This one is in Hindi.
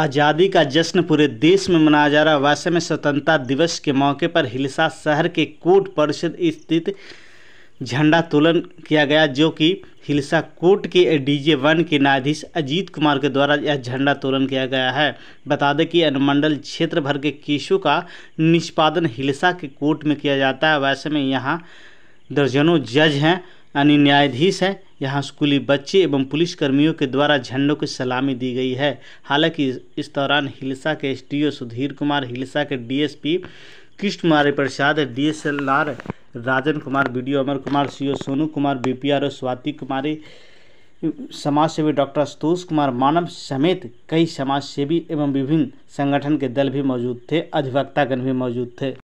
आज़ादी का जश्न पूरे देश में मनाया जा रहा है वैसे में स्वतंत्रता दिवस के मौके पर हिलसा शहर के कोट परिषद स्थित झंडा तोलन किया गया जो कि हिलसा कोर्ट के डीजे वन के न्यायाधीश अजीत कुमार के द्वारा यह झंडा तोलन किया गया है बता दें कि अनुमंडल क्षेत्र भर के केसों का निष्पादन हिलसा के कोर्ट में किया जाता है वैसे में यहाँ दर्जनों जज हैं यानी न्यायाधीश हैं यहाँ स्कूली बच्चे एवं पुलिसकर्मियों के द्वारा झंडों की सलामी दी गई है हालांकि इस दौरान हिलसा के एसडीओ सुधीर कुमार हिलसा के DSP Krishna Kumar Prasad DSLR Rajan Kumar BDO Amar Kumar CO Sonu Kumar BPRO Swati Kumari समाजसेवी डॉक्टर आशुतोष कुमार मानव समेत कई समाजसेवी एवं विभिन्न संगठन के दल भी मौजूद थे अधिवक्तागण भी मौजूद थे